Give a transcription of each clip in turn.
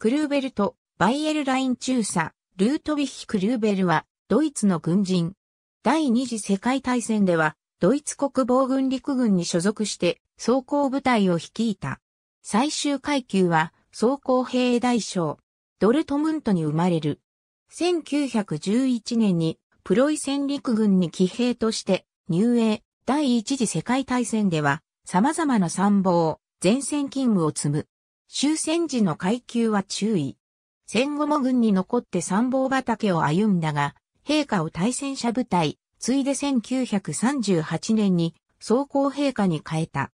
クルーベルト、バイエルライン中佐、ルートヴィヒ・クルーベルは、ドイツの軍人。第二次世界大戦では、ドイツ国防軍陸軍に所属して、装甲部隊を率いた。最終階級は、装甲兵大将、ドルトムントに生まれる。1911年に、プロイセン陸軍に騎兵として、入営、第一次世界大戦では、様々な参謀、前線勤務を積む。終戦時の階級は注意。戦後も軍に残って参謀畑を歩んだが、陛下を対戦者部隊、ついで1938年に総合陛下に変えた。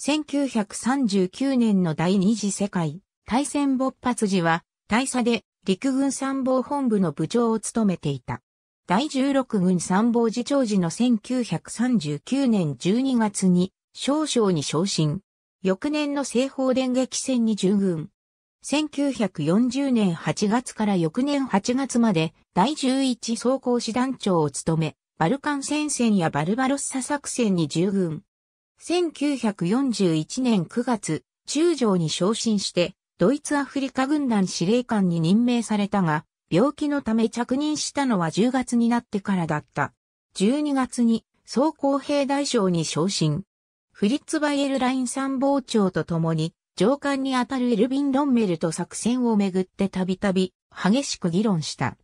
1939年の第二次世界大戦勃発時は大佐で陸軍参謀本部の部長を務めていた。第16軍参謀次長時の1939年12月に少将に昇進。翌年の西方電撃戦に従軍。1940年8月から翌年8月まで第11装甲師団長を務め、バルカン戦線やバルバロッサ作戦に従軍。1941年9月、中将に昇進して、ドイツアフリカ軍団司令官に任命されたが、病気のため着任したのは10月になってからだった。12月に、総工兵大将に昇進。フリッツ・バイエルライン参謀長と共に、上官にあたるエルビン・ロンメルと作戦をめぐってたびたび激しく議論した。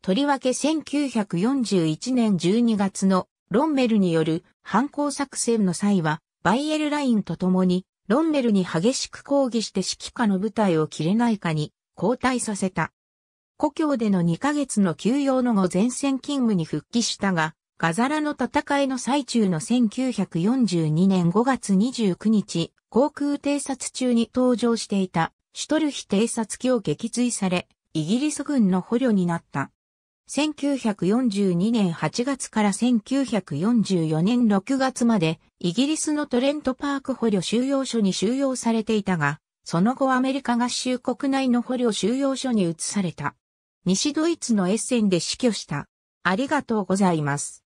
とりわけ1941年12月のロンメルによる反抗作戦の際は、バイエルラインと共にロンメルに激しく抗議して指揮下の部隊を切れないかに交代させた。故郷での2ヶ月の休養の後前線勤務に復帰したが、ガザラの戦いの最中の1942年5月29日、航空偵察中に登場していたシュトルヒ偵察機を撃墜され、イギリス軍の捕虜になった。1942年8月から1944年6月までイギリスのトレントパーク捕虜収容所に収容されていたが、その後アメリカ合衆国内の捕虜収容所に移された。西ドイツのエッセンで死去した。ありがとうございます。